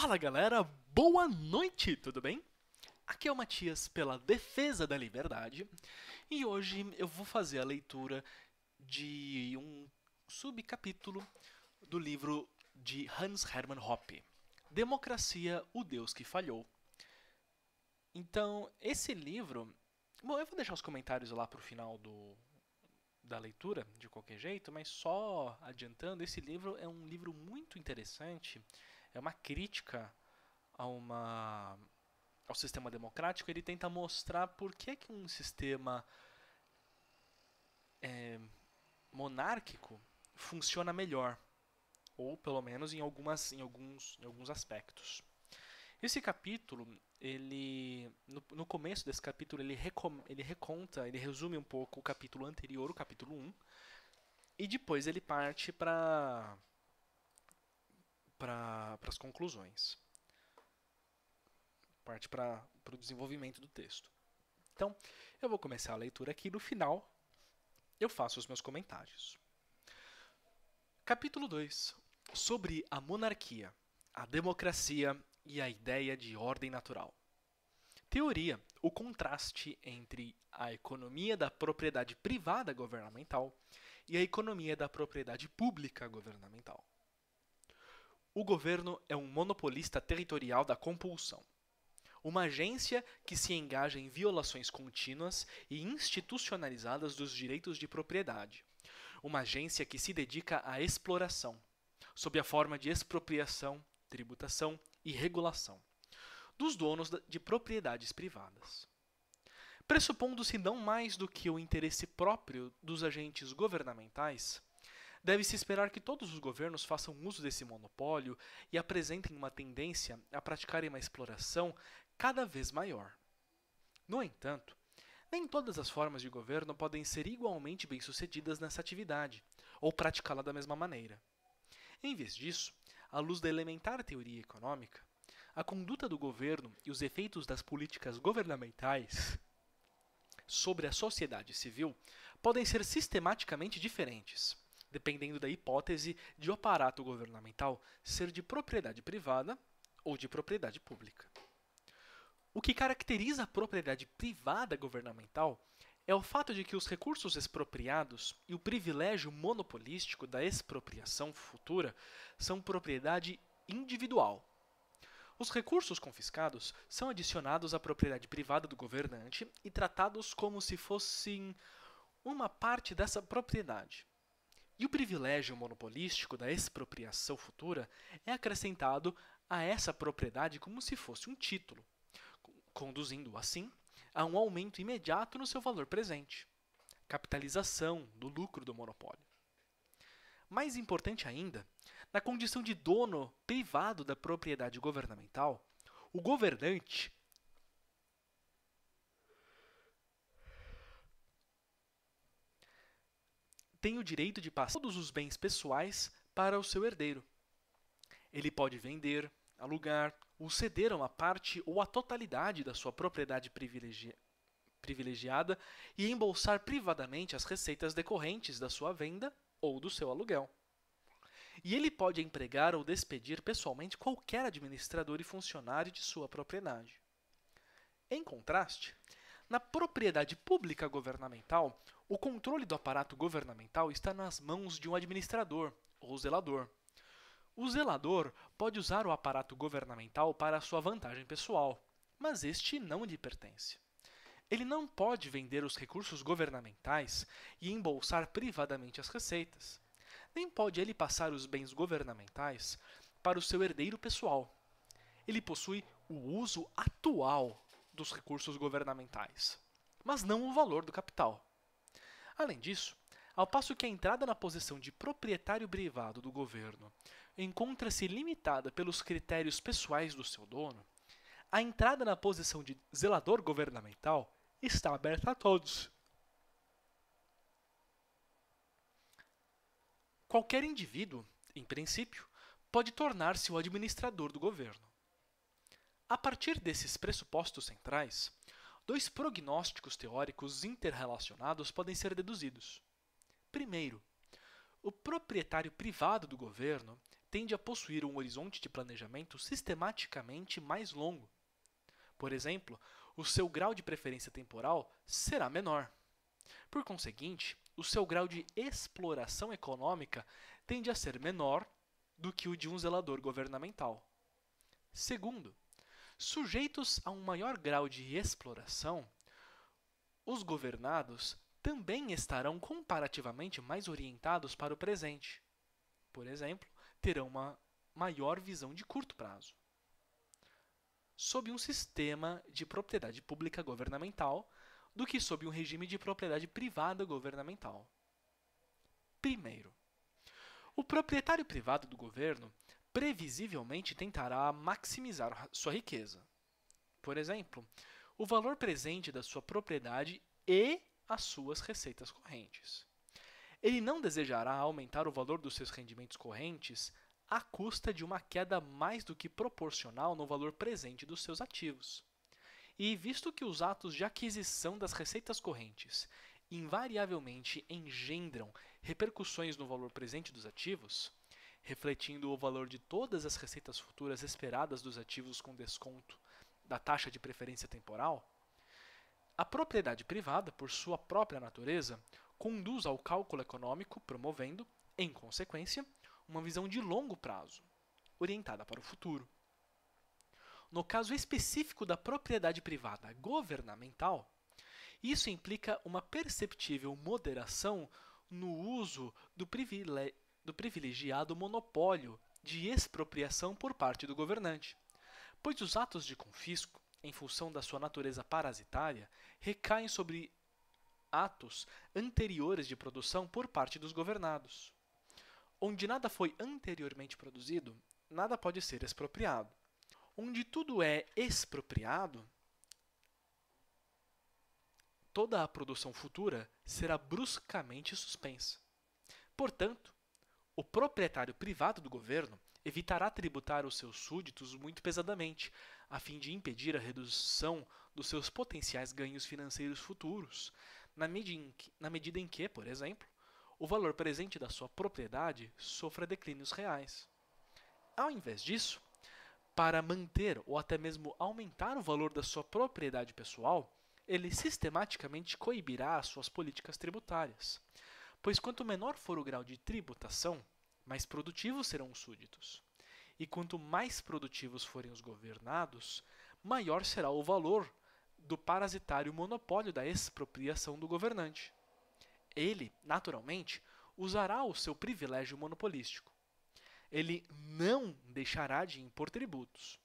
Fala galera, boa noite, tudo bem? Aqui é o Matias pela Defesa da Liberdade e hoje eu vou fazer a leitura de um subcapítulo do livro de Hans Hermann Hoppe, Democracia, o Deus que Falhou. Então, esse livro. Bom, eu vou deixar os comentários lá para o final do, da leitura, de qualquer jeito, mas só adiantando, esse livro é um livro muito interessante é uma crítica a uma ao sistema democrático, ele tenta mostrar por que, que um sistema é, monárquico funciona melhor, ou pelo menos em, algumas, em, alguns, em alguns aspectos. Esse capítulo, ele no, no começo desse capítulo, ele, recom, ele reconta, ele resume um pouco o capítulo anterior, o capítulo 1, e depois ele parte para para as conclusões. Parte para o desenvolvimento do texto. Então, eu vou começar a leitura aqui. No final, eu faço os meus comentários. Capítulo 2 Sobre a monarquia, a democracia e a ideia de ordem natural. Teoria: o contraste entre a economia da propriedade privada governamental e a economia da propriedade pública governamental. O governo é um monopolista territorial da compulsão. Uma agência que se engaja em violações contínuas e institucionalizadas dos direitos de propriedade. Uma agência que se dedica à exploração, sob a forma de expropriação, tributação e regulação, dos donos de propriedades privadas. Pressupondo-se não mais do que o interesse próprio dos agentes governamentais, Deve-se esperar que todos os governos façam uso desse monopólio e apresentem uma tendência a praticarem uma exploração cada vez maior. No entanto, nem todas as formas de governo podem ser igualmente bem-sucedidas nessa atividade, ou praticá-la da mesma maneira. Em vez disso, à luz da elementar teoria econômica, a conduta do governo e os efeitos das políticas governamentais sobre a sociedade civil podem ser sistematicamente diferentes dependendo da hipótese de o aparato governamental ser de propriedade privada ou de propriedade pública. O que caracteriza a propriedade privada governamental é o fato de que os recursos expropriados e o privilégio monopolístico da expropriação futura são propriedade individual. Os recursos confiscados são adicionados à propriedade privada do governante e tratados como se fossem uma parte dessa propriedade. E o privilégio monopolístico da expropriação futura é acrescentado a essa propriedade como se fosse um título, conduzindo, assim, a um aumento imediato no seu valor presente capitalização do lucro do monopólio. Mais importante ainda, na condição de dono privado da propriedade governamental, o governante tem o direito de passar todos os bens pessoais para o seu herdeiro. Ele pode vender, alugar ou ceder uma parte ou a totalidade da sua propriedade privilegi privilegiada e embolsar privadamente as receitas decorrentes da sua venda ou do seu aluguel. E ele pode empregar ou despedir pessoalmente qualquer administrador e funcionário de sua propriedade. Em contraste, na propriedade pública governamental, o controle do aparato governamental está nas mãos de um administrador ou zelador. O zelador pode usar o aparato governamental para sua vantagem pessoal, mas este não lhe pertence. Ele não pode vender os recursos governamentais e embolsar privadamente as receitas. Nem pode ele passar os bens governamentais para o seu herdeiro pessoal. Ele possui o uso atual dos recursos governamentais, mas não o valor do capital. Além disso, ao passo que a entrada na posição de proprietário privado do governo encontra-se limitada pelos critérios pessoais do seu dono, a entrada na posição de zelador governamental está aberta a todos. Qualquer indivíduo, em princípio, pode tornar-se o administrador do governo. A partir desses pressupostos centrais, dois prognósticos teóricos interrelacionados podem ser deduzidos. Primeiro, o proprietário privado do governo tende a possuir um horizonte de planejamento sistematicamente mais longo. Por exemplo, o seu grau de preferência temporal será menor. Por conseguinte, o seu grau de exploração econômica tende a ser menor do que o de um zelador governamental. Segundo, Sujeitos a um maior grau de exploração, os governados também estarão comparativamente mais orientados para o presente. Por exemplo, terão uma maior visão de curto prazo. Sob um sistema de propriedade pública governamental do que sob um regime de propriedade privada governamental. Primeiro, o proprietário privado do governo previsivelmente tentará maximizar sua riqueza. Por exemplo, o valor presente da sua propriedade e as suas receitas correntes. Ele não desejará aumentar o valor dos seus rendimentos correntes à custa de uma queda mais do que proporcional no valor presente dos seus ativos. E visto que os atos de aquisição das receitas correntes invariavelmente engendram repercussões no valor presente dos ativos, refletindo o valor de todas as receitas futuras esperadas dos ativos com desconto da taxa de preferência temporal, a propriedade privada, por sua própria natureza, conduz ao cálculo econômico, promovendo, em consequência, uma visão de longo prazo, orientada para o futuro. No caso específico da propriedade privada governamental, isso implica uma perceptível moderação no uso do privilégio do privilegiado monopólio de expropriação por parte do governante, pois os atos de confisco, em função da sua natureza parasitária, recaem sobre atos anteriores de produção por parte dos governados. Onde nada foi anteriormente produzido, nada pode ser expropriado. Onde tudo é expropriado, toda a produção futura será bruscamente suspensa. Portanto, o proprietário privado do governo evitará tributar os seus súditos muito pesadamente, a fim de impedir a redução dos seus potenciais ganhos financeiros futuros, na medida em que, medida em que por exemplo, o valor presente da sua propriedade sofra declínios reais. Ao invés disso, para manter ou até mesmo aumentar o valor da sua propriedade pessoal, ele sistematicamente coibirá as suas políticas tributárias pois quanto menor for o grau de tributação, mais produtivos serão os súditos. E quanto mais produtivos forem os governados, maior será o valor do parasitário monopólio da expropriação do governante. Ele, naturalmente, usará o seu privilégio monopolístico. Ele não deixará de impor tributos.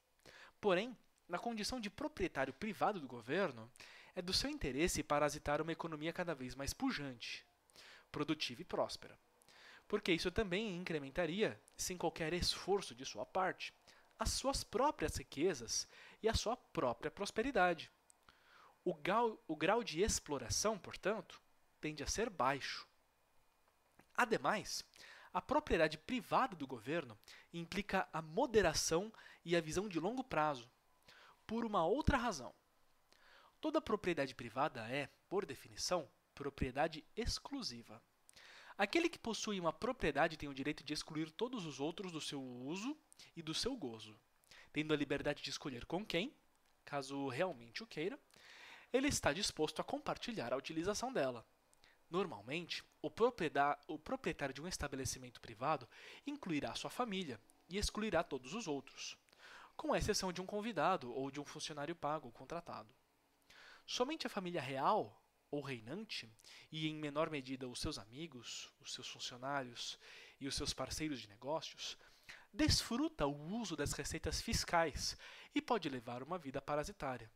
Porém, na condição de proprietário privado do governo, é do seu interesse parasitar uma economia cada vez mais pujante, produtiva e próspera. Porque isso também incrementaria, sem qualquer esforço de sua parte, as suas próprias riquezas e a sua própria prosperidade. O grau, o grau de exploração, portanto, tende a ser baixo. Ademais, a propriedade privada do governo implica a moderação e a visão de longo prazo, por uma outra razão. Toda propriedade privada é, por definição, propriedade exclusiva. Aquele que possui uma propriedade tem o direito de excluir todos os outros do seu uso e do seu gozo, tendo a liberdade de escolher com quem, caso realmente o queira, ele está disposto a compartilhar a utilização dela. Normalmente, o, o proprietário de um estabelecimento privado incluirá sua família e excluirá todos os outros, com exceção de um convidado ou de um funcionário pago contratado. Somente a família real ou reinante, e em menor medida os seus amigos, os seus funcionários e os seus parceiros de negócios, desfruta o uso das receitas fiscais e pode levar uma vida parasitária.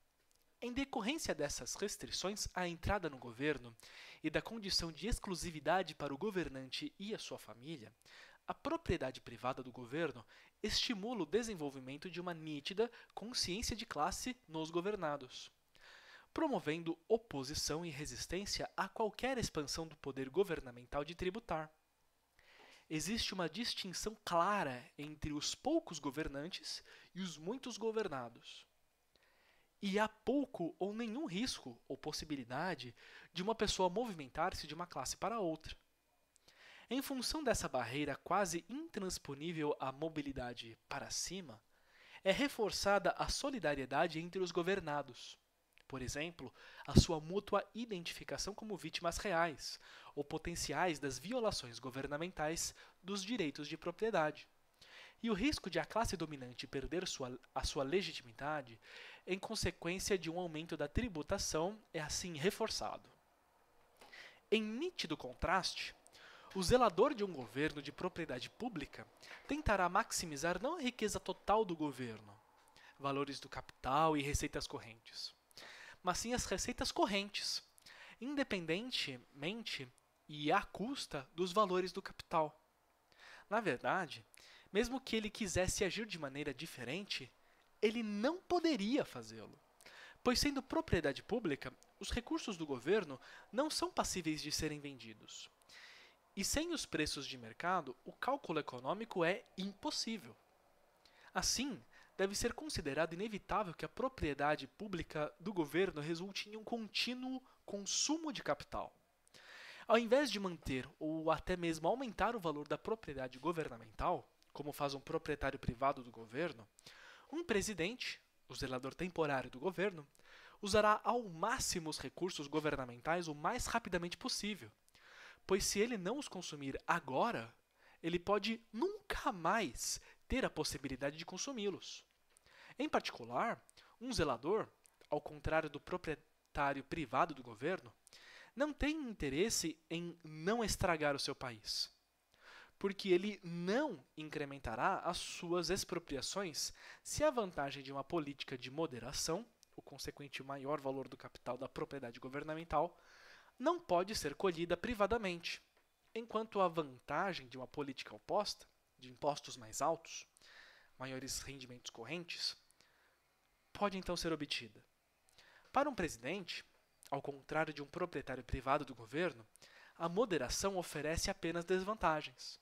Em decorrência dessas restrições à entrada no governo e da condição de exclusividade para o governante e a sua família, a propriedade privada do governo estimula o desenvolvimento de uma nítida consciência de classe nos governados promovendo oposição e resistência a qualquer expansão do poder governamental de tributar. Existe uma distinção clara entre os poucos governantes e os muitos governados. E há pouco ou nenhum risco ou possibilidade de uma pessoa movimentar-se de uma classe para outra. Em função dessa barreira quase intransponível à mobilidade para cima, é reforçada a solidariedade entre os governados por exemplo, a sua mútua identificação como vítimas reais ou potenciais das violações governamentais dos direitos de propriedade. E o risco de a classe dominante perder sua, a sua legitimidade em consequência de um aumento da tributação é assim reforçado. Em nítido contraste, o zelador de um governo de propriedade pública tentará maximizar não a riqueza total do governo, valores do capital e receitas correntes, mas sim as receitas correntes, independentemente e à custa dos valores do capital. Na verdade, mesmo que ele quisesse agir de maneira diferente, ele não poderia fazê-lo. Pois, sendo propriedade pública, os recursos do governo não são passíveis de serem vendidos. E sem os preços de mercado, o cálculo econômico é impossível. Assim, deve ser considerado inevitável que a propriedade pública do governo resulte em um contínuo consumo de capital. Ao invés de manter ou até mesmo aumentar o valor da propriedade governamental, como faz um proprietário privado do governo, um presidente, o zelador temporário do governo, usará ao máximo os recursos governamentais o mais rapidamente possível, pois se ele não os consumir agora, ele pode nunca mais ter a possibilidade de consumi-los. Em particular, um zelador, ao contrário do proprietário privado do governo, não tem interesse em não estragar o seu país, porque ele não incrementará as suas expropriações se a vantagem de uma política de moderação, o consequente maior valor do capital da propriedade governamental, não pode ser colhida privadamente, enquanto a vantagem de uma política oposta, de impostos mais altos, maiores rendimentos correntes, pode então ser obtida. Para um presidente, ao contrário de um proprietário privado do governo, a moderação oferece apenas desvantagens.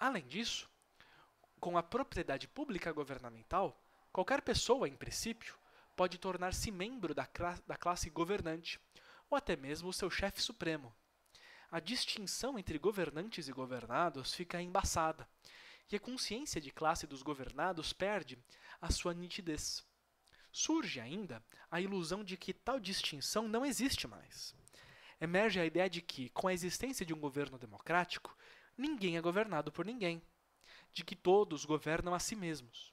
Além disso, com a propriedade pública governamental, qualquer pessoa, em princípio, pode tornar-se membro da, da classe governante, ou até mesmo o seu chefe supremo. A distinção entre governantes e governados fica embaçada, e a consciência de classe dos governados perde a sua nitidez. Surge ainda a ilusão de que tal distinção não existe mais. Emerge a ideia de que, com a existência de um governo democrático, ninguém é governado por ninguém, de que todos governam a si mesmos.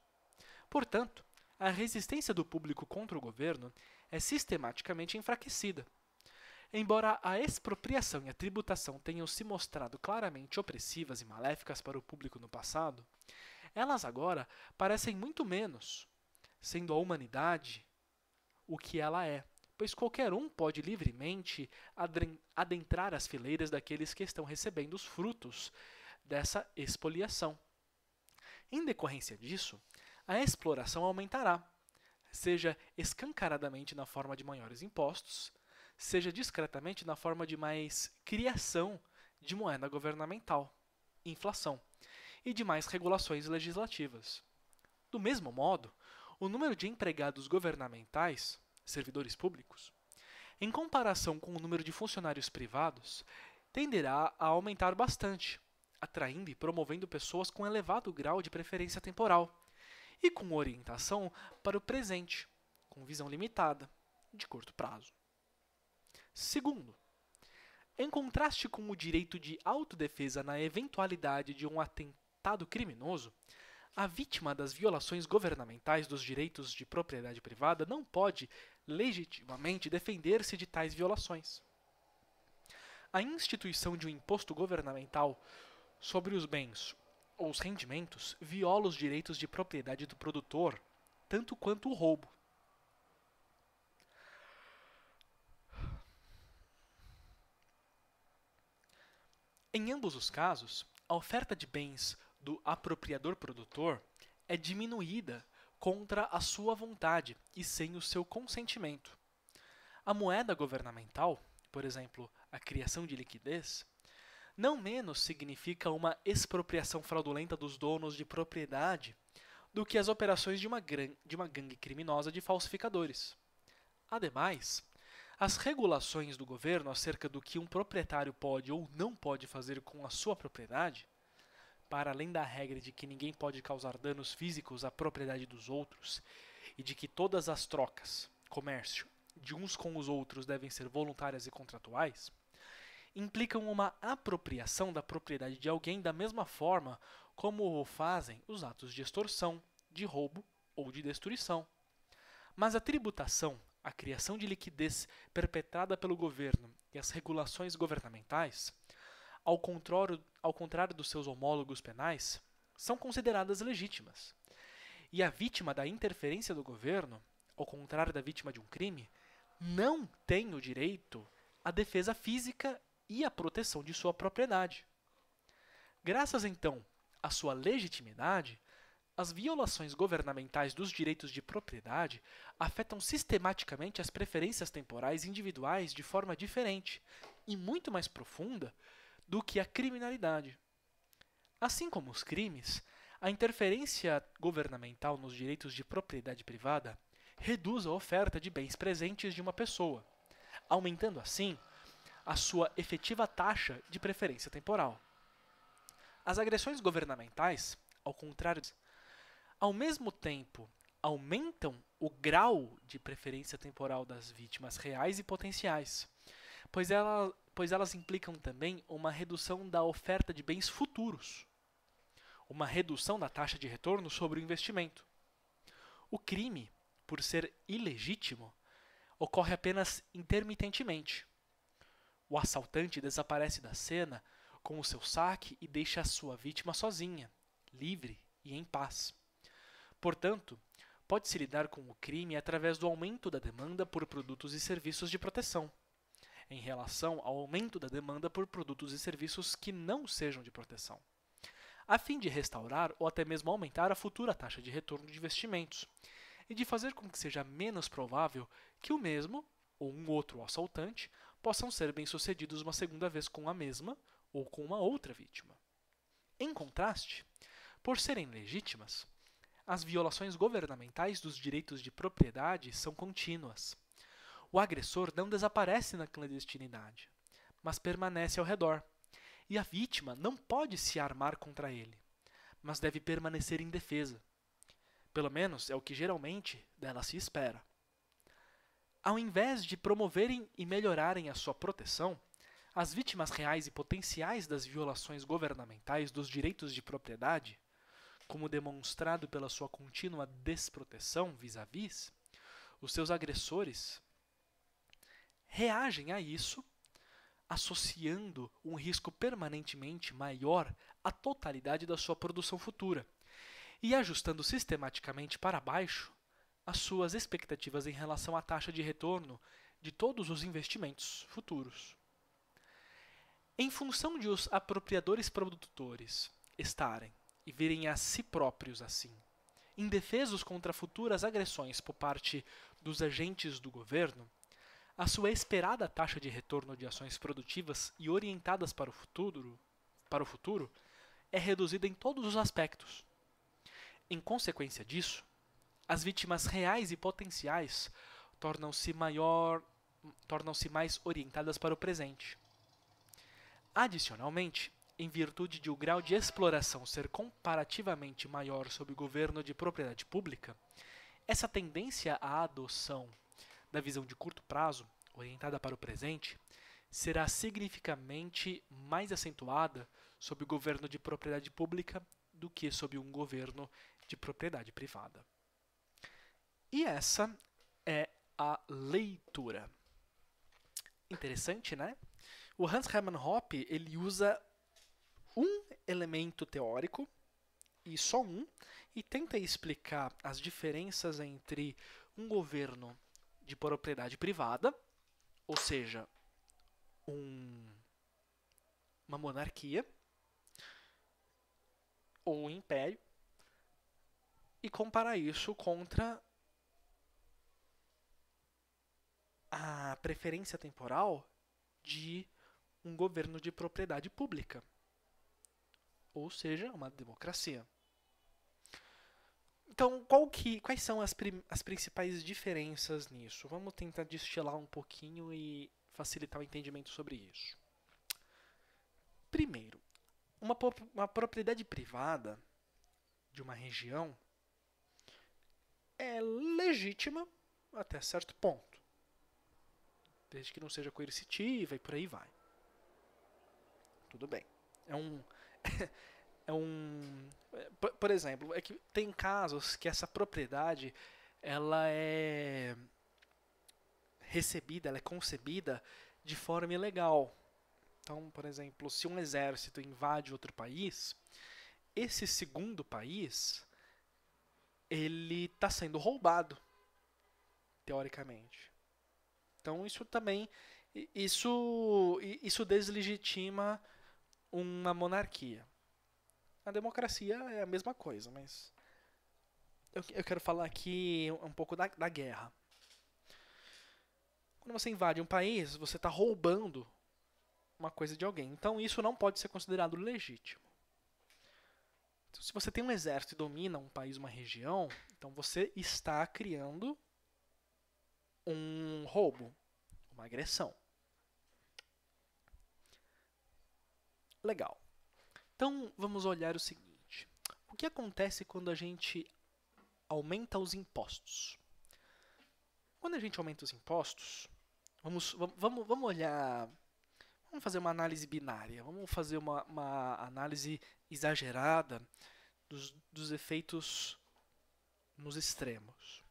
Portanto, a resistência do público contra o governo é sistematicamente enfraquecida. Embora a expropriação e a tributação tenham se mostrado claramente opressivas e maléficas para o público no passado, elas agora parecem muito menos, sendo a humanidade o que ela é, pois qualquer um pode livremente adentrar as fileiras daqueles que estão recebendo os frutos dessa expoliação. Em decorrência disso, a exploração aumentará, seja escancaradamente na forma de maiores impostos, seja discretamente na forma de mais criação de moeda governamental, inflação, e de mais regulações legislativas. Do mesmo modo, o número de empregados governamentais, servidores públicos, em comparação com o número de funcionários privados, tenderá a aumentar bastante, atraindo e promovendo pessoas com elevado grau de preferência temporal e com orientação para o presente, com visão limitada, de curto prazo. Segundo, em contraste com o direito de autodefesa na eventualidade de um atentado criminoso, a vítima das violações governamentais dos direitos de propriedade privada não pode legitimamente defender-se de tais violações. A instituição de um imposto governamental sobre os bens ou os rendimentos viola os direitos de propriedade do produtor, tanto quanto o roubo, Em ambos os casos, a oferta de bens do apropriador produtor é diminuída contra a sua vontade e sem o seu consentimento. A moeda governamental, por exemplo, a criação de liquidez, não menos significa uma expropriação fraudulenta dos donos de propriedade do que as operações de uma, gran... de uma gangue criminosa de falsificadores. Ademais, as regulações do governo acerca do que um proprietário pode ou não pode fazer com a sua propriedade, para além da regra de que ninguém pode causar danos físicos à propriedade dos outros e de que todas as trocas, comércio, de uns com os outros devem ser voluntárias e contratuais, implicam uma apropriação da propriedade de alguém da mesma forma como o fazem os atos de extorsão, de roubo ou de destruição. Mas a tributação a criação de liquidez perpetrada pelo governo e as regulações governamentais, ao contrário, ao contrário dos seus homólogos penais, são consideradas legítimas. E a vítima da interferência do governo, ao contrário da vítima de um crime, não tem o direito à defesa física e à proteção de sua propriedade. Graças então à sua legitimidade, as violações governamentais dos direitos de propriedade afetam sistematicamente as preferências temporais individuais de forma diferente e muito mais profunda do que a criminalidade. Assim como os crimes, a interferência governamental nos direitos de propriedade privada reduz a oferta de bens presentes de uma pessoa, aumentando assim a sua efetiva taxa de preferência temporal. As agressões governamentais, ao contrário ao mesmo tempo aumentam o grau de preferência temporal das vítimas reais e potenciais, pois, ela, pois elas implicam também uma redução da oferta de bens futuros, uma redução da taxa de retorno sobre o investimento. O crime, por ser ilegítimo, ocorre apenas intermitentemente. O assaltante desaparece da cena com o seu saque e deixa a sua vítima sozinha, livre e em paz. Portanto, pode-se lidar com o crime através do aumento da demanda por produtos e serviços de proteção, em relação ao aumento da demanda por produtos e serviços que não sejam de proteção, a fim de restaurar ou até mesmo aumentar a futura taxa de retorno de investimentos e de fazer com que seja menos provável que o mesmo ou um outro assaltante possam ser bem-sucedidos uma segunda vez com a mesma ou com uma outra vítima. Em contraste, por serem legítimas, as violações governamentais dos direitos de propriedade são contínuas. O agressor não desaparece na clandestinidade, mas permanece ao redor, e a vítima não pode se armar contra ele, mas deve permanecer indefesa. Pelo menos é o que geralmente dela se espera. Ao invés de promoverem e melhorarem a sua proteção, as vítimas reais e potenciais das violações governamentais dos direitos de propriedade como demonstrado pela sua contínua desproteção vis-à-vis, os seus agressores reagem a isso, associando um risco permanentemente maior à totalidade da sua produção futura e ajustando sistematicamente para baixo as suas expectativas em relação à taxa de retorno de todos os investimentos futuros. Em função de os apropriadores produtores estarem e virem a si próprios assim, indefesos contra futuras agressões por parte dos agentes do governo, a sua esperada taxa de retorno de ações produtivas e orientadas para o futuro, para o futuro é reduzida em todos os aspectos. Em consequência disso, as vítimas reais e potenciais tornam-se maior, tornam-se mais orientadas para o presente. Adicionalmente, em virtude de o grau de exploração ser comparativamente maior sob o governo de propriedade pública, essa tendência à adoção da visão de curto prazo, orientada para o presente, será significativamente mais acentuada sob o governo de propriedade pública do que sob um governo de propriedade privada. E essa é a leitura. Interessante, né? O Hans Hermann Hoppe ele usa um elemento teórico, e só um, e tenta explicar as diferenças entre um governo de propriedade privada, ou seja, um, uma monarquia ou um império, e comparar isso contra a preferência temporal de um governo de propriedade pública ou seja, uma democracia. Então, que, quais são as, as principais diferenças nisso? Vamos tentar destilar um pouquinho e facilitar o entendimento sobre isso. Primeiro, uma, uma propriedade privada de uma região é legítima até certo ponto, desde que não seja coercitiva e por aí vai. Tudo bem. É um é um. Por, por exemplo, é que tem casos que essa propriedade ela é recebida, ela é concebida de forma ilegal. Então, por exemplo, se um exército invade outro país, esse segundo país ele está sendo roubado, teoricamente. Então isso também isso isso deslegitima uma monarquia. A democracia é a mesma coisa, mas. Eu, eu quero falar aqui um pouco da, da guerra. Quando você invade um país, você está roubando uma coisa de alguém. Então isso não pode ser considerado legítimo. Então, se você tem um exército e domina um país, uma região, então você está criando um roubo, uma agressão. Legal. Então vamos olhar o seguinte: o que acontece quando a gente aumenta os impostos? Quando a gente aumenta os impostos, vamos, vamos, vamos olhar. Vamos fazer uma análise binária, vamos fazer uma, uma análise exagerada dos, dos efeitos nos extremos.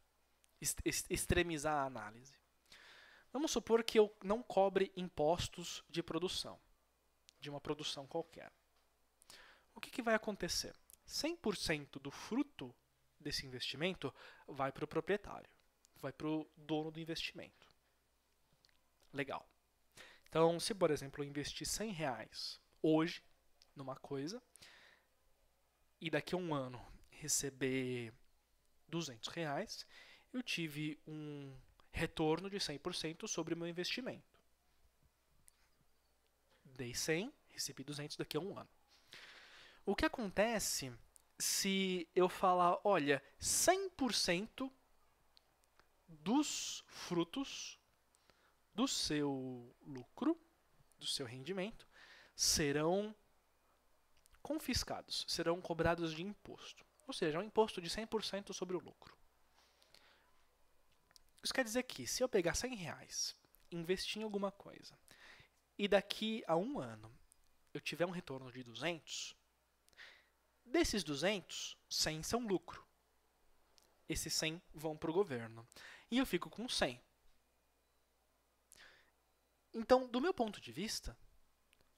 Est extremizar a análise. Vamos supor que eu não cobre impostos de produção de uma produção qualquer. O que, que vai acontecer? 100% do fruto desse investimento vai para o proprietário, vai para o dono do investimento. Legal. Então, se por exemplo eu investir 100 reais hoje numa coisa e daqui a um ano receber 200 reais, eu tive um retorno de 100% sobre o meu investimento dei 100, recebi 200 daqui a um ano. O que acontece se eu falar, olha, 100% dos frutos do seu lucro, do seu rendimento, serão confiscados, serão cobrados de imposto. Ou seja, é um imposto de 100% sobre o lucro. Isso quer dizer que se eu pegar 100 reais, investir em alguma coisa e daqui a um ano eu tiver um retorno de 200, desses 200, 100 são lucro. Esses 100 vão para o governo. E eu fico com 100. Então, do meu ponto de vista,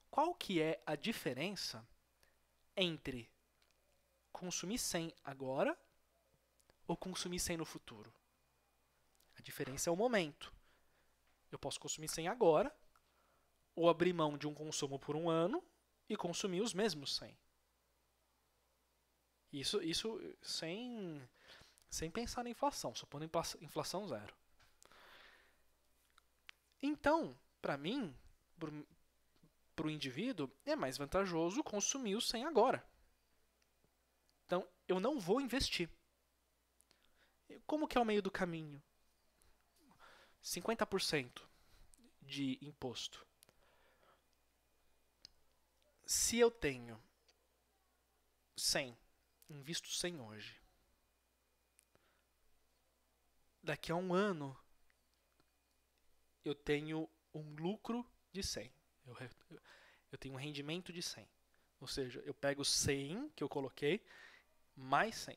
qual que é a diferença entre consumir 100 agora ou consumir 100 no futuro? A diferença é o momento. Eu posso consumir 100 agora ou abrir mão de um consumo por um ano e consumir os mesmos 100. Isso, isso sem, sem pensar na inflação, supondo inflação zero. Então, para mim, para o indivíduo, é mais vantajoso consumir os 100 agora. Então, eu não vou investir. Como que é o meio do caminho? 50% de imposto se eu tenho 100, invisto 100 hoje, daqui a um ano eu tenho um lucro de 100. Eu, eu tenho um rendimento de 100. Ou seja, eu pego 100 que eu coloquei, mais 100.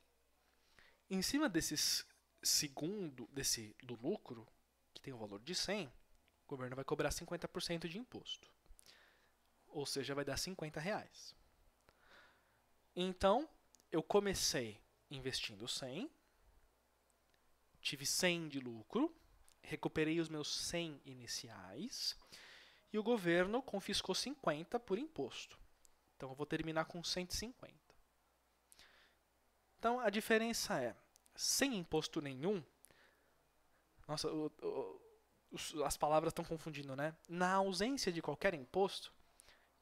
Em cima desse segundo, desse do lucro, que tem o valor de 100, o governo vai cobrar 50% de imposto ou seja, vai dar 50 reais. Então, eu comecei investindo 100, tive 100 de lucro, recuperei os meus 100 iniciais e o governo confiscou 50 por imposto. Então, eu vou terminar com 150. Então, a diferença é, sem imposto nenhum, nossa, o, o, as palavras estão confundindo, né? Na ausência de qualquer imposto,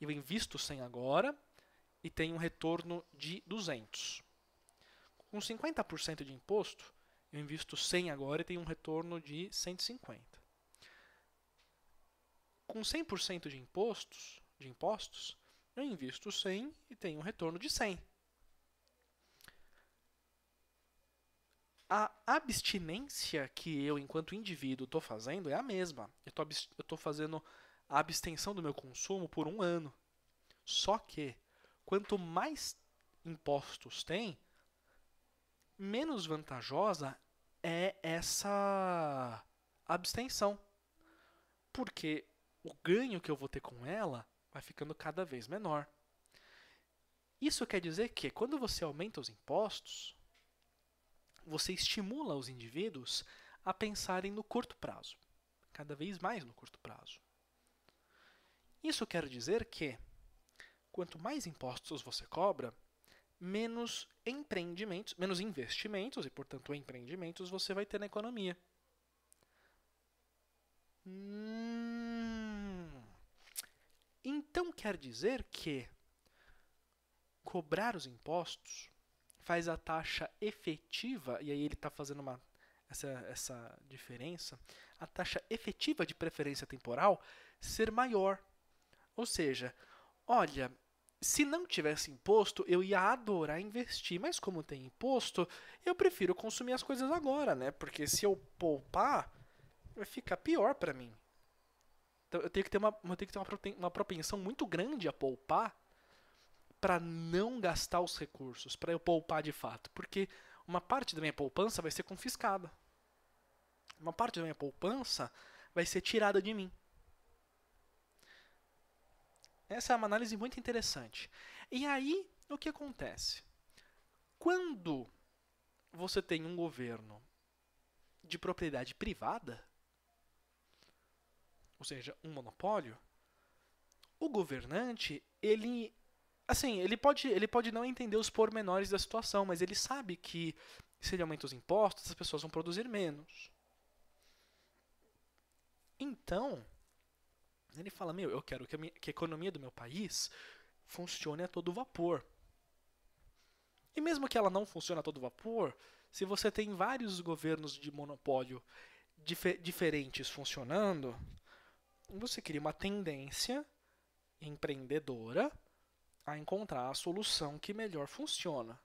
eu invisto 100 agora e tenho um retorno de 200. Com 50% de imposto, eu invisto 100 agora e tenho um retorno de 150. Com 100% de impostos, de impostos, eu invisto 100 e tenho um retorno de 100. a abstinência que eu, enquanto indivíduo, estou fazendo é a mesma. Eu estou fazendo a abstenção do meu consumo por um ano. Só que, quanto mais impostos tem, menos vantajosa é essa abstenção. Porque o ganho que eu vou ter com ela vai ficando cada vez menor. Isso quer dizer que, quando você aumenta os impostos, você estimula os indivíduos a pensarem no curto prazo, cada vez mais no curto prazo. Isso quer dizer que quanto mais impostos você cobra, menos empreendimentos, menos investimentos e, portanto, empreendimentos você vai ter na economia. Hum. Então quer dizer que cobrar os impostos faz a taxa efetiva, e aí ele está fazendo uma, essa, essa diferença, a taxa efetiva de preferência temporal ser maior. Ou seja, olha, se não tivesse imposto, eu ia adorar investir, mas como tem imposto, eu prefiro consumir as coisas agora, né? Porque se eu poupar, vai ficar pior para mim. Então eu tenho que ter uma, eu tenho que ter uma propensão muito grande a poupar para não gastar os recursos, para eu poupar de fato, porque uma parte da minha poupança vai ser confiscada. Uma parte da minha poupança vai ser tirada de mim. Essa é uma análise muito interessante. E aí, o que acontece? Quando você tem um governo de propriedade privada, ou seja, um monopólio, o governante, ele assim, ele pode, ele pode não entender os pormenores da situação, mas ele sabe que se ele aumenta os impostos, as pessoas vão produzir menos. Então, ele fala: Meu, eu quero que a, minha, que a economia do meu país funcione a todo vapor. E mesmo que ela não funcione a todo vapor, se você tem vários governos de monopólio dif diferentes funcionando, você cria uma tendência empreendedora a encontrar a solução que melhor funciona.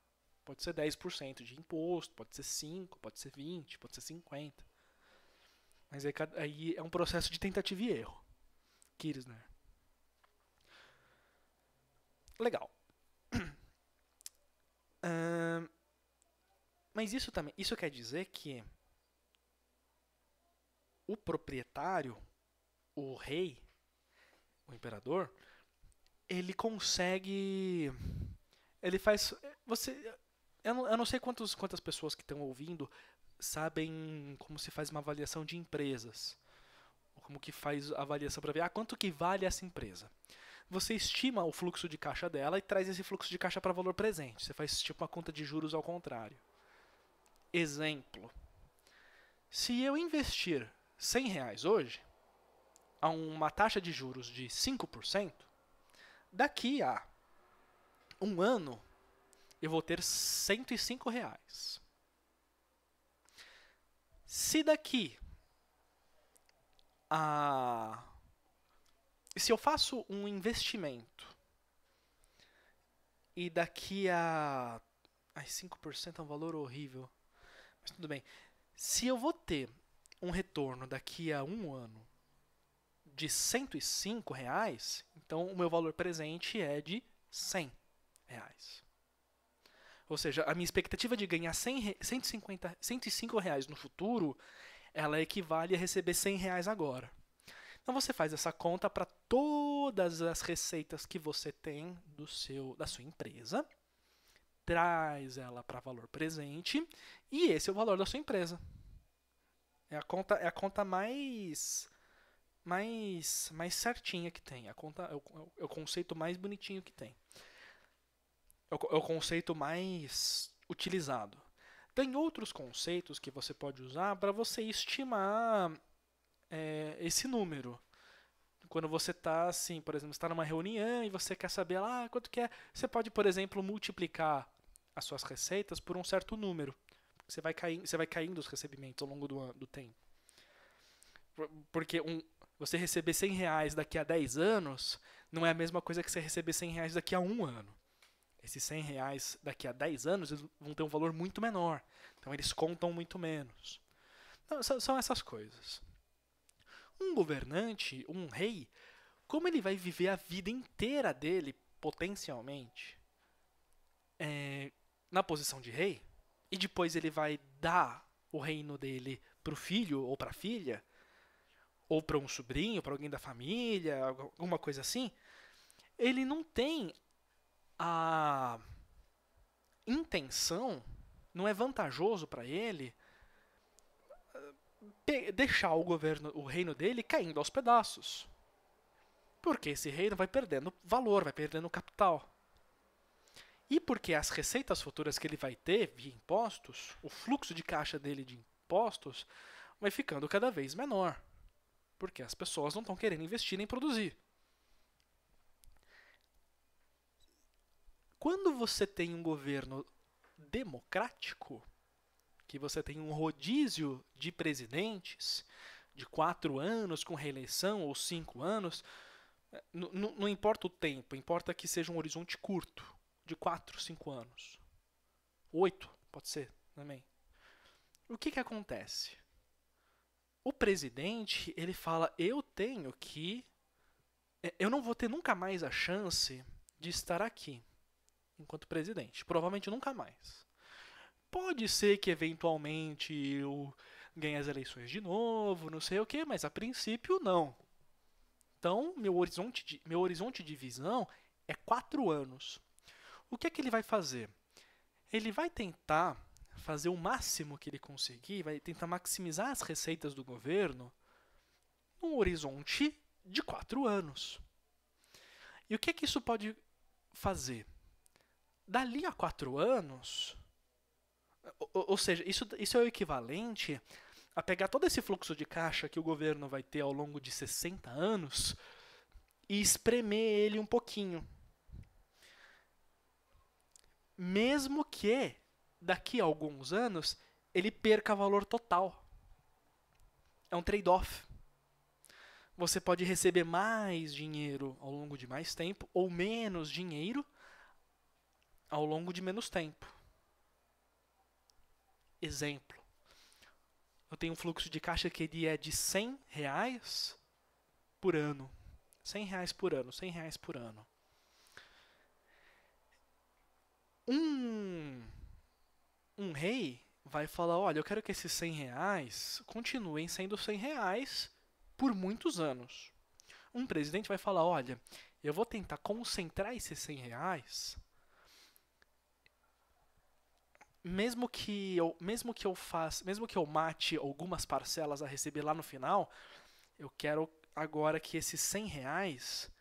Pode ser 10% de imposto, pode ser 5%, pode ser 20%, pode ser 50%. Mas aí, aí é um processo de tentativa e erro. Kirchner. Né? Legal. Uh, mas isso também, isso quer dizer que o proprietário, o rei, o imperador, ele consegue, ele faz, você, eu não, eu não sei quantos, quantas pessoas que estão ouvindo sabem como se faz uma avaliação de empresas como que faz a avaliação para ver ah, quanto que vale essa empresa. Você estima o fluxo de caixa dela e traz esse fluxo de caixa para valor presente. Você faz tipo uma conta de juros ao contrário. Exemplo: se eu investir 100 reais hoje a uma taxa de juros de 5%, daqui a um ano eu vou ter 105 reais. Se daqui a se eu faço um investimento e daqui a ai 5% é um valor horrível, mas tudo bem. Se eu vou ter um retorno daqui a um ano de 105 reais, então o meu valor presente é de 100 reais. Ou seja, a minha expectativa de ganhar 100, 150, 105 reais no futuro ela equivale a receber 100 reais agora. Então você faz essa conta para todas as receitas que você tem do seu, da sua empresa, traz ela para valor presente e esse é o valor da sua empresa. É a conta, é a conta mais mais mais certinha que tem, a conta é o, é o é conceito mais bonitinho que tem. É o, é o conceito mais utilizado. Tem outros conceitos que você pode usar para você estimar é, esse número. Quando você está assim, por exemplo, está numa reunião e você quer saber lá ah, quanto que é, você pode, por exemplo, multiplicar as suas receitas por um certo número. Você vai, caindo, você vai caindo os recebimentos ao longo do, do tempo. Porque um, você receber 100 reais daqui a 10 anos não é a mesma coisa que você receber 100 reais daqui a um ano esses 100 reais daqui a 10 anos eles vão ter um valor muito menor. Então eles contam muito menos. Então, são essas coisas. Um governante, um rei, como ele vai viver a vida inteira dele, potencialmente, é, na posição de rei, e depois ele vai dar o reino dele para o filho ou para a filha, ou para um sobrinho, para alguém da família, alguma coisa assim, ele não tem a intenção não é vantajoso para ele eh, deixar o governo, o reino dele caindo aos pedaços. Porque esse reino vai perdendo valor, vai perdendo capital. E porque as receitas futuras que ele vai ter via impostos, o fluxo de caixa dele de impostos vai ficando cada vez menor. Porque as pessoas não estão querendo investir nem produzir. Quando você tem um governo democrático, que você tem um rodízio de presidentes de quatro anos com reeleição ou cinco anos, não importa o tempo, importa que seja um horizonte curto, de quatro, cinco anos. Oito, pode ser também. O que, que acontece? O presidente, ele fala, eu tenho que... Eh, eu não vou ter nunca mais a chance de estar aqui enquanto presidente. Provavelmente nunca mais. Pode ser que eventualmente eu ganhe as eleições de novo, não sei o que, mas a princípio não. Então, meu horizonte de, meu horizonte de visão é quatro anos. O que é que ele vai fazer? Ele vai tentar fazer o máximo que ele conseguir, vai tentar maximizar as receitas do governo num horizonte de quatro anos. E o que é que isso pode fazer? dali a quatro anos, ou, ou seja, isso, isso é o equivalente a pegar todo esse fluxo de caixa que o governo vai ter ao longo de 60 anos e espremer ele um pouquinho. Mesmo que daqui a alguns anos ele perca valor total. É um trade-off. Você pode receber mais dinheiro ao longo de mais tempo ou menos dinheiro ao longo de menos tempo. Exemplo. Eu tenho um fluxo de caixa que ele é de 100 reais por ano. 100 reais por ano, 100 reais por ano. Um, um rei vai falar, olha, eu quero que esses 100 reais continuem sendo 100 reais por muitos anos. Um presidente vai falar, olha, eu vou tentar concentrar esses 100 reais mesmo que eu mesmo que eu faça, mesmo que eu mate algumas parcelas a receber lá no final, eu quero agora que esses 100 reais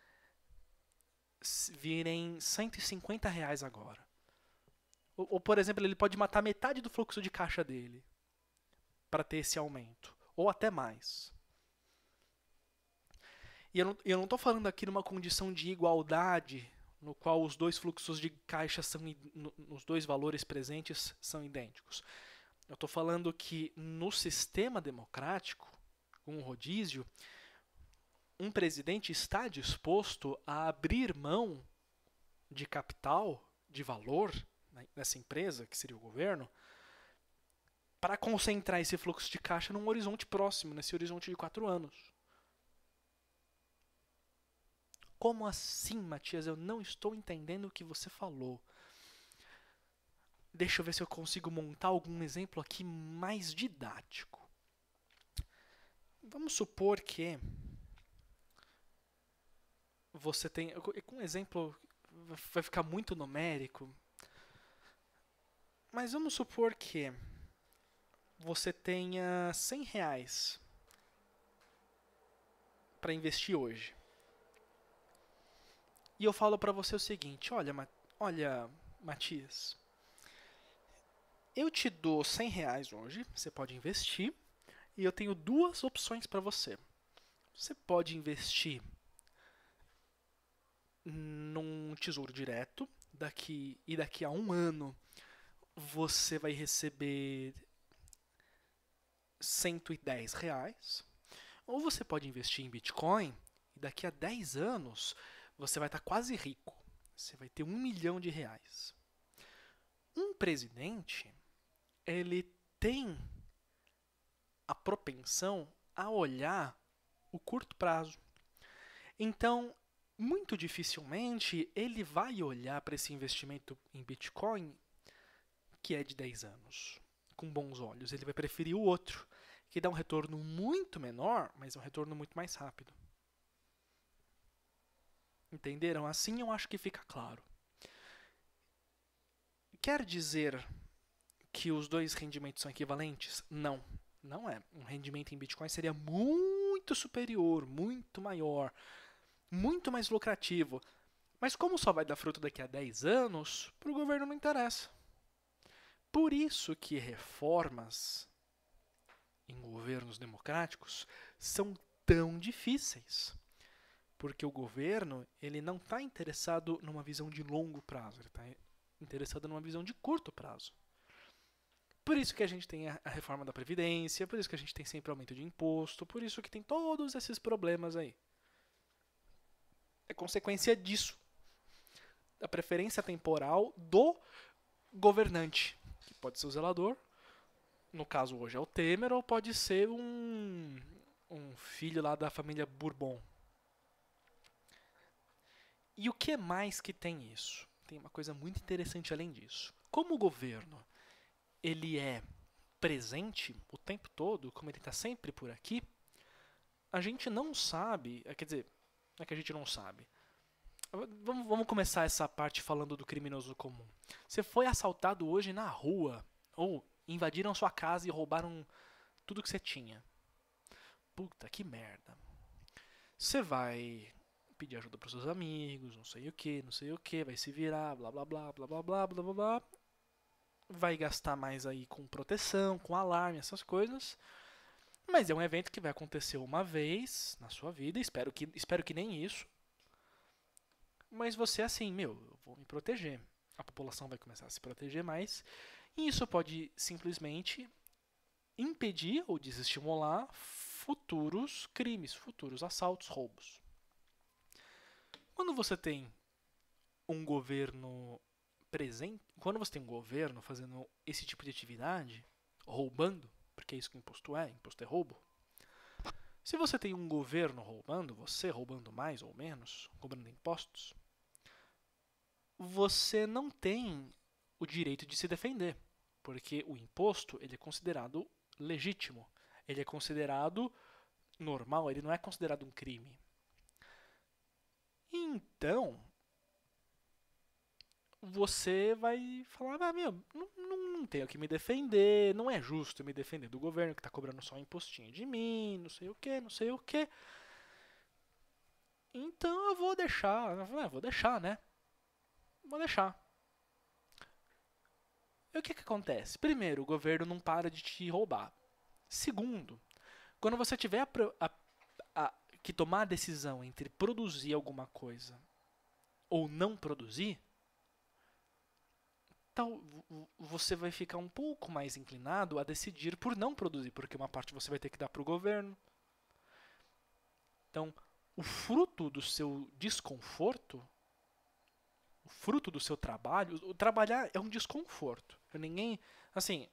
virem 150 reais agora. Ou, ou por exemplo, ele pode matar metade do fluxo de caixa dele para ter esse aumento, ou até mais. E eu não estou falando aqui numa condição de igualdade no qual os dois fluxos de caixa são nos dois valores presentes são idênticos. Eu estou falando que no sistema democrático, com um rodízio, um presidente está disposto a abrir mão de capital, de valor nessa né, empresa, que seria o governo, para concentrar esse fluxo de caixa num horizonte próximo, nesse horizonte de quatro anos. Como assim, Matias? Eu não estou entendendo o que você falou. Deixa eu ver se eu consigo montar algum exemplo aqui mais didático. Vamos supor que você tem. Um exemplo vai ficar muito numérico. Mas vamos supor que você tenha 100 reais para investir hoje e eu falo para você o seguinte: olha, olha, Matias, eu te dou 100 reais hoje, você pode investir, e eu tenho duas opções para você. Você pode investir num tesouro direto, daqui e daqui a um ano você vai receber 110 reais. Ou você pode investir em Bitcoin e daqui a 10 anos você vai estar tá quase rico. Você vai ter um milhão de reais. Um presidente, ele tem a propensão a olhar o curto prazo. Então, muito dificilmente ele vai olhar para esse investimento em Bitcoin, que é de 10 anos, com bons olhos. Ele vai preferir o outro, que dá um retorno muito menor, mas é um retorno muito mais rápido. Entenderam? Assim eu acho que fica claro. Quer dizer que os dois rendimentos são equivalentes? Não, não é. Um rendimento em Bitcoin seria muito superior, muito maior, muito mais lucrativo. Mas como só vai dar fruto daqui a 10 anos, para o governo não interessa. Por isso que reformas em governos democráticos são tão difíceis porque o governo ele não está interessado numa visão de longo prazo, ele está interessado numa visão de curto prazo. Por isso que a gente tem a reforma da Previdência, por isso que a gente tem sempre aumento de imposto, por isso que tem todos esses problemas aí. É consequência disso. A preferência temporal do governante, que pode ser o zelador, no caso hoje é o Temer, ou pode ser um, um filho lá da família Bourbon, e o que mais que tem isso? Tem uma coisa muito interessante além disso. Como o governo ele é presente o tempo todo, como ele está sempre por aqui, a gente não sabe, eh, quer dizer, não é que a gente não sabe. Vamos, vamos começar essa parte falando do criminoso comum. Você foi assaltado hoje na rua, ou invadiram sua casa e roubaram tudo que você tinha. Puta que merda. Você vai pedir ajuda para seus amigos, não sei o que, não sei o que, vai se virar, blá blá blá blá blá blá blá blá. Vai gastar mais aí com proteção, com alarme, essas coisas. Mas é um evento que vai acontecer uma vez na sua vida, espero que, espero que nem isso. Mas você é assim, meu, eu vou me proteger. A população vai começar a se proteger mais. E isso pode simplesmente impedir ou desestimular futuros crimes, futuros assaltos, roubos. Quando você tem um governo presente, quando você tem um governo fazendo esse tipo de atividade, roubando, porque é isso que imposto é, imposto é roubo. Se você tem um governo roubando, você roubando mais ou menos, cobrando impostos, você não tem o direito de se defender, porque o imposto ele é considerado legítimo, ele é considerado normal, ele não é considerado um crime. Então, você vai falar, ah, meu, não, não, tenho que me defender, não é justo me defender do governo que está cobrando só um impostinho de mim, não sei o que, não sei o que. Então eu vou deixar, ah, vou deixar, né? Vou deixar. E o que, que acontece? Primeiro, o governo não para de te roubar. Segundo, quando você tiver a, a que tomar a decisão entre produzir alguma coisa ou não produzir, tal, você vai ficar um pouco mais inclinado a decidir por não produzir, porque uma parte você vai ter que dar para o governo. Então, o fruto do seu desconforto, o fruto do seu trabalho, o trabalhar é um desconforto. Ninguém, assim,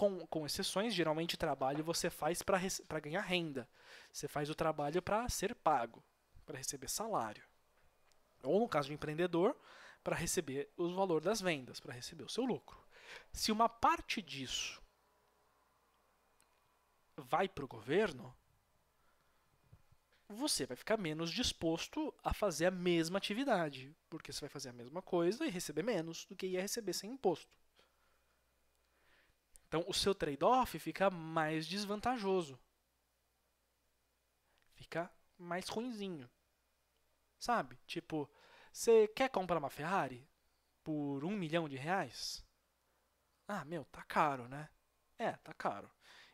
com, com exceções, geralmente trabalho você faz para ganhar renda. Você faz o trabalho para ser pago, para receber salário. Ou, no caso de empreendedor, para receber o valor das vendas, para receber o seu lucro. Se uma parte disso vai para o governo, você vai ficar menos disposto a fazer a mesma atividade, porque você vai fazer a mesma coisa e receber menos do que ia receber sem imposto. Então o seu trade-off fica mais desvantajoso. Fica mais ruinzinho. Sabe? Tipo, você quer comprar uma Ferrari por um milhão de reais? Ah, meu, tá caro, né? É, tá caro.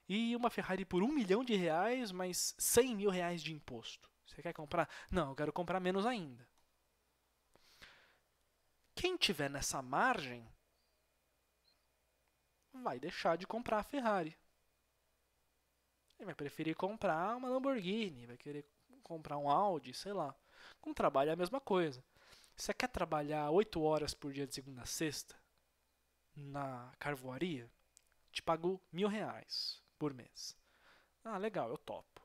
E uma Ferrari por um milhão de reais, mas cem mil reais de imposto. Você quer comprar? Não, eu quero comprar menos ainda. Quem tiver nessa margem vai deixar de comprar a Ferrari. Ele vai preferir comprar uma Lamborghini, vai querer comprar um Audi, sei lá. Com trabalho é a mesma coisa. Você quer trabalhar 8 horas por dia de segunda a sexta na carvoaria? Te pago mil reais por mês. Ah, legal, eu topo.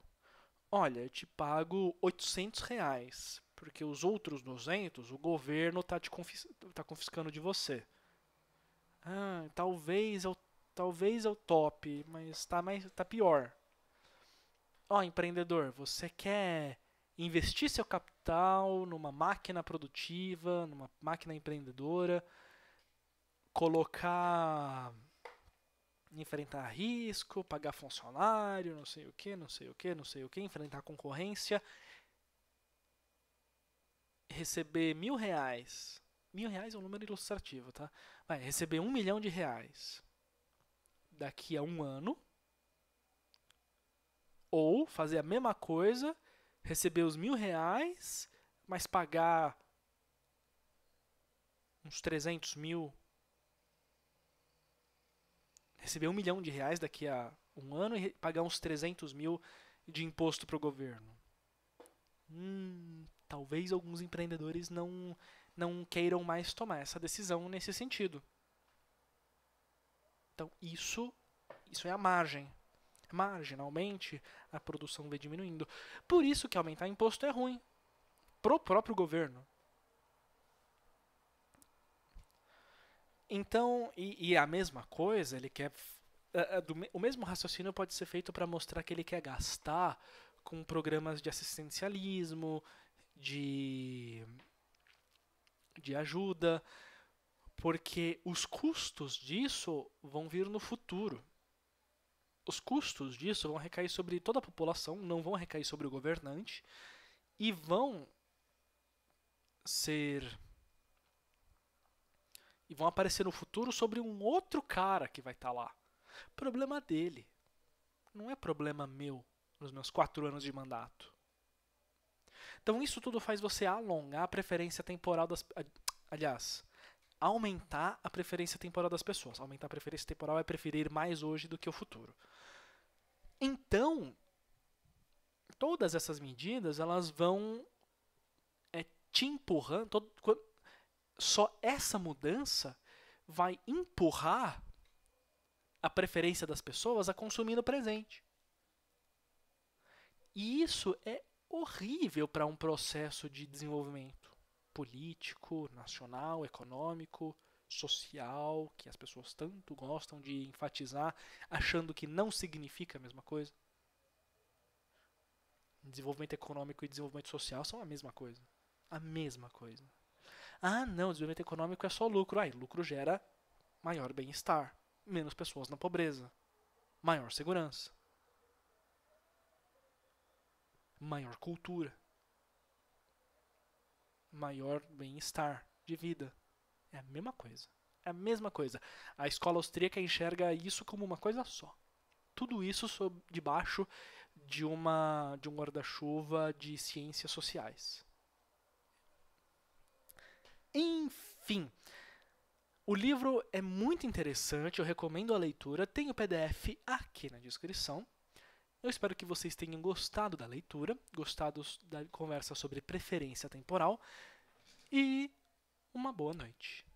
Olha, eu te pago 800 reais, porque os outros 200 o governo está confis tá confiscando de você ah, talvez eu talvez eu tope, mas tá mais tá pior. Ó, oh, empreendedor, você quer investir seu capital numa máquina produtiva, numa máquina empreendedora, colocar enfrentar risco, pagar funcionário, não sei o que, não sei o que, não sei o que, enfrentar concorrência, receber mil reais. Mil reais é um número ilustrativo, tá? vai receber um milhão de reais daqui a um ano, ou fazer a mesma coisa, receber os mil reais, mas pagar uns 300 mil, receber um milhão de reais daqui a um ano e pagar uns 300 mil de imposto para o governo. Hum, talvez alguns empreendedores não não queiram mais tomar essa decisão nesse sentido. Então, isso, isso é a margem. Marginalmente, a produção vem diminuindo. Por isso que aumentar imposto é ruim pro próprio governo. Então, e, e é a mesma coisa, ele quer o mesmo raciocínio pode ser feito para mostrar que ele quer gastar com programas de assistencialismo, de de ajuda, porque os custos disso vão vir no futuro. Os custos disso vão recair sobre toda a população, não vão recair sobre o governante e vão ser e vão aparecer no futuro sobre um outro cara que vai estar tá lá. Problema dele. Não é problema meu nos meus quatro anos de mandato. Então isso tudo faz você alongar a preferência temporal das. Aliás, aumentar a preferência temporal das pessoas. Aumentar a preferência temporal é preferir mais hoje do que o futuro. Então, todas essas medidas elas vão é, te empurrando. Todo, só essa mudança vai empurrar a preferência das pessoas a consumir no presente. E isso é horrível para um processo de desenvolvimento político, nacional, econômico, social, que as pessoas tanto gostam de enfatizar, achando que não significa a mesma coisa. Desenvolvimento econômico e desenvolvimento social são a mesma coisa. A mesma coisa. Ah, não, desenvolvimento econômico é só lucro. Aí, ah, lucro gera maior bem-estar, menos pessoas na pobreza, maior segurança maior cultura, maior bem-estar de vida. É a mesma coisa. É a mesma coisa. A escola austríaca enxerga isso como uma coisa só. Tudo isso sob, debaixo de uma de um guarda-chuva de ciências sociais. Enfim, o livro é muito interessante, eu recomendo a leitura. Tem o PDF aqui na descrição. Eu espero que vocês tenham gostado da leitura, gostado da conversa sobre preferência temporal e uma boa noite.